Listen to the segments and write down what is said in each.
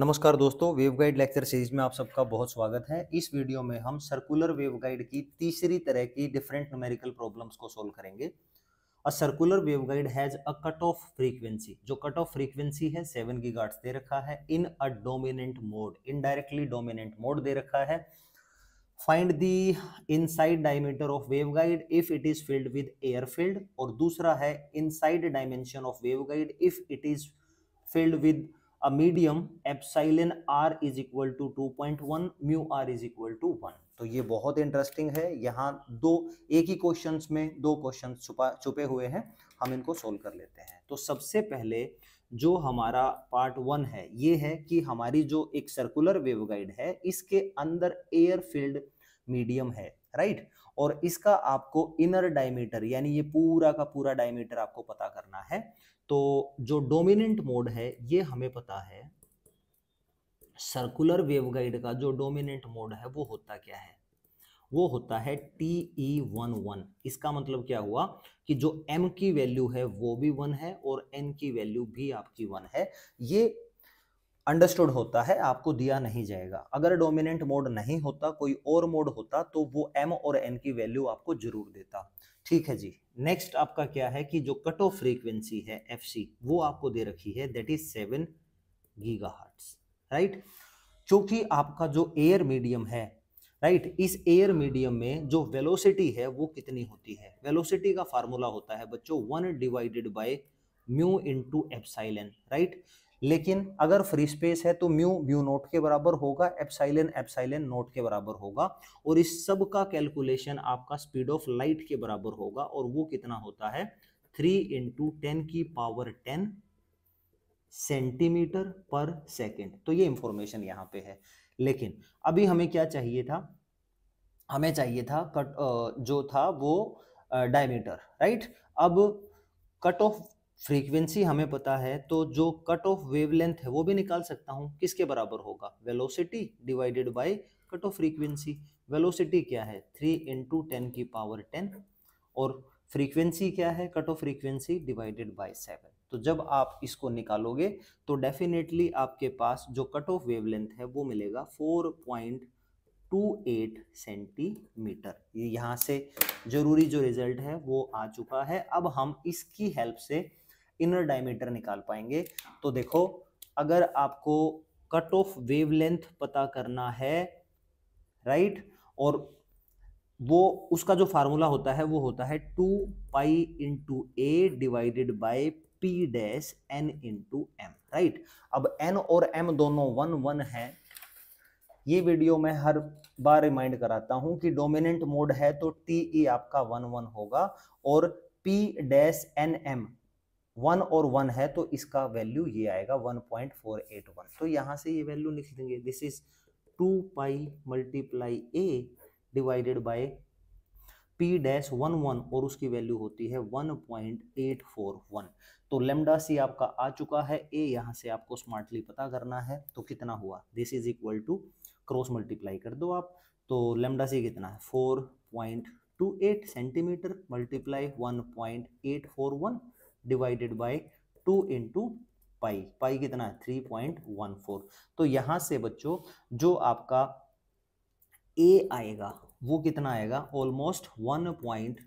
नमस्कार दोस्तों waveguide lecture series में आप सबका बहुत स्वागत है इस वीडियो में हम सर्कुलर वेवगाइड की तीसरी तरह की डिफरेंट न्यूमेरिकल प्रॉब्लम्स को सोल्व करेंगे a circular waveguide has a cut off frequency जो कट ऑफ फ्रीक्वेंसी है सेवन की गार्ड्स दे रखा है in a dominant mode indirectly dominant mode दे रखा है find the side diameter of waveguide if it is filled with air filled और दूसरा है inside dimension of waveguide if it is filled with a medium epsilon r is equal to 2.1 mu r is equal to 1 तो ये बहुत interesting है यहाँ दो एक ही क्वेश्चंस में दो क्वेश्चन छुपा छुपे हुए हैं हम इनको सोल्व कर लेते हैं तो सबसे पहले जो हमारा पार्ट वन है ये है कि हमारी जो एक सर्कुलर वेवगाइड है इसके अंदर एयर फील्ड मीडियम है राइट और इसका आपको इनर डायमीटर यानी ये पूरा का पूरा डायमीटर आपको पता करना है तो जो डोमिनेंट मोड है ये हमें पता है सर्कुलर वेवगाइड का जो डोमिनेंट मोड है वो होता क्या है वो होता है टी ई वन वन इसका मतलब क्या हुआ कि जो एम की वैल्यू है वो भी वन है और एन की वैल्यू भी आपकी वन है ये अंडरस्टूड होता है आपको दिया नहीं जाएगा अगर डोमिनेंट मोड नहीं होता कोई और मोड होता तो वो एम और एन की वैल्यू आपको जरूर देता ठीक है जी नेक्स्ट आपका क्या है कि जो कट ऑफ फ्रीक्वेंसी है एफ वो आपको दे रखी है that is seven giga right चूंकि आपका जो एयर मीडियम है राइट right? इस एयर मीडियम में जो वेलोसिटी है वो कितनी होती है वेलोसिटी का फार्मूला होता है बच्चों one divided by mu into epsilon right लेकिन अगर फ्री स्पेस है तो म्यू म्यू नोट के बराबर होगा एप्साइलन एप्साइलन नोट के बराबर होगा और इस सब का कैलकुलेशन आपका स्पीड ऑफ लाइट के बराबर होगा और वो कितना होता है थ्री इंटू टेन की पावर टेन सेंटीमीटर पर सेकेंड तो ये इंफॉर्मेशन यहाँ पे है लेकिन अभी हमें क्या चाहिए था हमें चाहिए था कट जो था वो डायमीटर राइट अब कट ऑफ फ्रीक्वेंसी हमें पता है तो जो कट ऑफ वेवलेंथ है वो भी निकाल सकता हूँ किसके बराबर होगा velocity divided by cut off frequency velocity क्या है थ्री इंटू टेन की पावर टेन और फ्रीक्वेंसी क्या है cut off frequency divided by seven तो जब आप इसको निकालोगे तो डेफिनेटली आपके पास जो कट ऑफ वेवलेंथ है वो मिलेगा four point two eight centimetre ये यहाँ से ज़रूरी जो रिजल्ट है वो आ चुका है अब हम इसकी हेल्प से इनर डायमीटर निकाल पाएंगे हाँ। तो देखो अगर आपको कट ऑफ वेवलेंथ पता करना है राइट और वो उसका जो फार्मूला होता है वो होता है two pi into A divided by P dash N into M right अब एन और एम दोनों वन वन है ये वीडियो मैं हर बार रिमाइंड कराता हूं कि डोमिनेंट मोड है तो टी ई e आपका वन वन होगा और P dash N M one और वन है तो इसका वैल्यू ये आएगा one point four eight one तो यहाँ से ये वैल्यू लिख देंगे this is two pi multiply A divided by P dash one one और उसकी वैल्यू होती है one point eight four one तो लेमडा सी आपका आ चुका है ए यहाँ से आपको स्मार्टली पता करना है तो कितना हुआ this is equal to cross multiply कर दो आप तो लेमडा सी कितना है four point two eight centimetre multiply one point eight four one divided by two into pi pi कितना है थ्री पॉइंट वन फोर तो यहां से बच्चों जो आपका ए आएगा वो कितना आएगा almost one point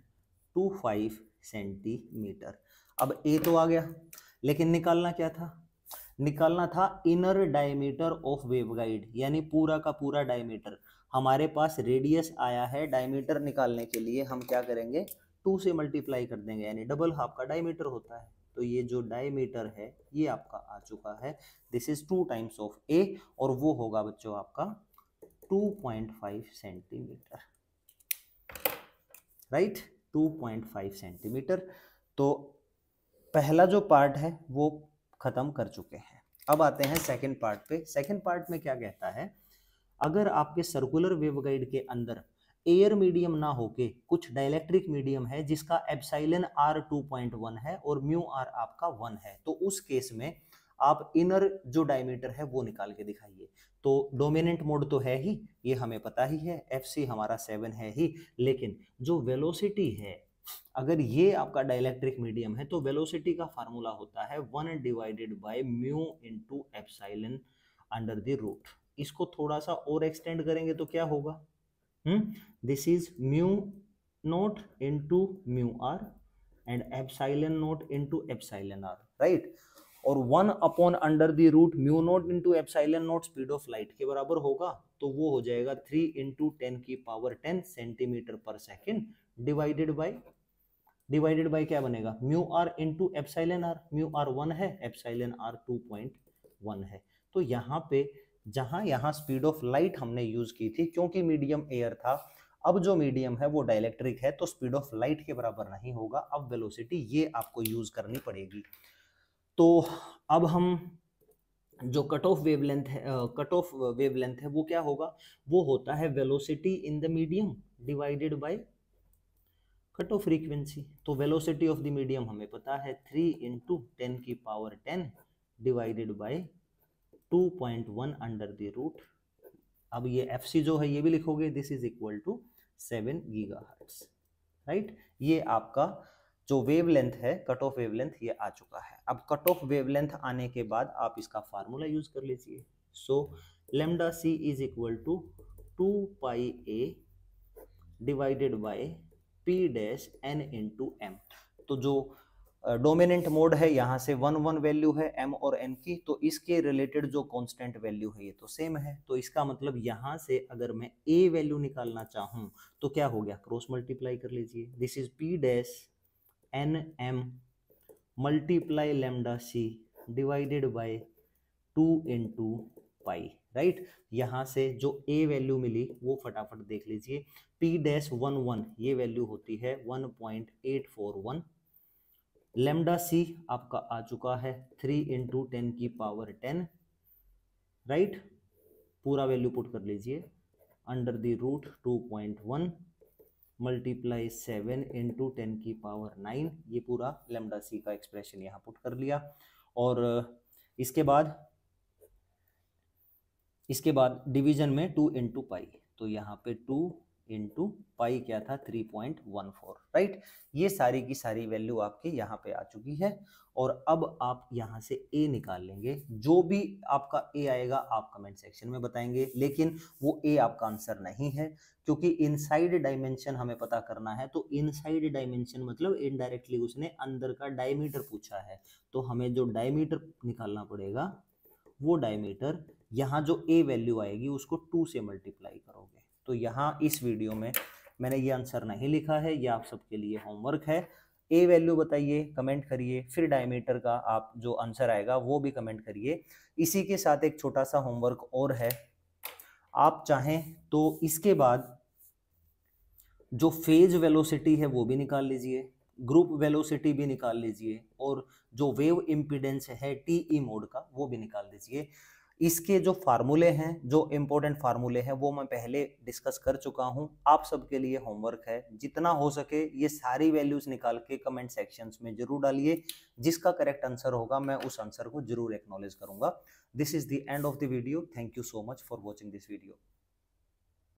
two five centimetre अब ए तो आ गया लेकिन निकालना क्या था निकालना था इनर डायमीटर ऑफ वेवगाइड यानी पूरा का पूरा डायमीटर हमारे पास रेडियस आया है डायमीटर निकालने के लिए हम क्या करेंगे टू से मल्टीप्लाई कर देंगे यानी डबल हाफ का डायमीटर होता है तो ये जो डायमीटर है ये आपका आ चुका है this is two times of A और वो होगा बच्चों आपका 2.5 सेंटीमीटर राइट 2.5 सेंटीमीटर तो पहला जो पार्ट है वो खत्म कर चुके हैं अब आते हैं सेकंड पार्ट पे सेकंड पार्ट में क्या कहता है अगर आपके सर्कुलर वेवगाइड के अंदर एयर मीडियम ना होके कुछ डायलैक्ट्रिक मीडियम है जिसका एप्साइलन आर 2.1 है और म्यू आर आपका वन है तो उस केस में आप इनर जो डायमीटर है वो निकाल के दिखाइए तो डोमिनेंट मोड तो है ही ये हमें पता ही है एफ सी हमारा सेवन है ही लेकिन जो वेलोसिटी है अगर ये आपका डायलैक्ट्रिक मीडियम है तो वेलोसिटी का फार्मूला होता है one divided by mu into epsilon under the root इसको थोड़ा सा और एक्सटेंड करेंगे तो क्या होगा this is mu naught into mu R and epsilon naught into epsilon R right और one upon under the root mu naught into epsilon naught speed of light के बराबर होगा तो वो हो जाएगा थ्री इंटू टेन की power ten centimetre पर second divided by divided by क्या बनेगा mu R into epsilon R mu R one है epsilon R two point one है तो यहाँ पे जहां यहां स्पीड ऑफ लाइट हमने यूज की थी क्योंकि मीडियम एयर था अब जो मीडियम है वो डायलैक्ट्रिक है तो स्पीड ऑफ लाइट के बराबर नहीं होगा अब वेलोसिटी ये आपको यूज करनी पड़ेगी तो अब हम जो कट ऑफ वेवलेंथ है कट ऑफ वेवलेंथ है वो क्या होगा वो होता है velocity in the medium divided by cut off frequency तो वेलोसिटी ऑफ द मीडियम हमें पता है थ्री इंटू टेन की power ten divided by two point one under the root अब ये एफ सी जो है ये भी लिखोगे this is equal to seven giga right ये आपका जो वेव लेंथ है कट ऑफ वेव लेंथ ये आ चुका है अब कट ऑफ वेव लेंथ आने के बाद आप इसका फार्मूला यूज कर लीजिए so lambda C is equal to two pi A divided by P dash N into M तो जो डोमिनेंट मोड है यहाँ से वन वन वैल्यू है एम और एन की तो इसके रिलेटेड जो कांस्टेंट वैल्यू है ये तो सेम है तो इसका मतलब यहाँ से अगर मैं ए वैल्यू निकालना चाहूँ तो क्या हो गया क्रॉस मल्टीप्लाई कर लीजिए this is P dash N M multiply lambda C divided by two into pi right यहाँ से जो ए वैल्यू मिली वो फटाफट देख लीजिए पी डैश वन वन ये वैल्यू होती है one point eight four one lambda C आपका आ चुका है थ्री इंटू टेन की पावर टेन राइट पूरा वैल्यू पुट कर लीजिए under the root two point one multiply seven into ten की पावर नाइन ये पूरा लेमडा सी का एक्सप्रेशन यहाँ पुट कर लिया और इसके बाद इसके बाद डिवीजन में टू इंटू पाई तो यहाँ पे टू इंटू पाई क्या था 3.14 राइट ये सारी की सारी वैल्यू आपके यहाँ पे आ चुकी है और अब आप यहाँ से ए निकाल लेंगे जो भी आपका ए आएगा आप कमेंट सेक्शन में बताएंगे लेकिन वो ए आपका आंसर नहीं है क्योंकि इनसाइड डायमेंशन हमें पता करना है तो इनसाइड डायमेंशन मतलब इनडायरेक्टली उसने अंदर का डायमीटर पूछा है तो हमें जो डायमीटर निकालना पड़ेगा वो डायमीटर यहाँ जो ए वैल्यू आएगी उसको टू से मल्टीप्लाई करोगे तो यहाँ इस वीडियो में मैंने ये आंसर नहीं लिखा है ये आप सबके लिए होमवर्क है ए वैल्यू बताइए कमेंट करिए फिर डायमीटर का आप जो आंसर आएगा वो भी कमेंट करिए इसी के साथ एक छोटा सा होमवर्क और है आप चाहें तो इसके बाद जो फेज वेलोसिटी है वो भी निकाल लीजिए ग्रुप वेलोसिटी भी निकाल लीजिए और जो वेव इम्पिडेंस है टी ई मोड का वो भी निकाल दीजिए इसके जो फार्मूले हैं जो इम्पोर्टेंट फार्मूले हैं वो मैं पहले डिस्कस कर चुका हूँ आप सबके लिए होमवर्क है जितना हो सके ये सारी वैल्यूज निकाल के कमेंट सेक्शंस में जरूर डालिए जिसका करेक्ट आंसर होगा मैं उस आंसर को जरूर एक्नॉलेज करूंगा this is the end of the video thank you so much for watching this video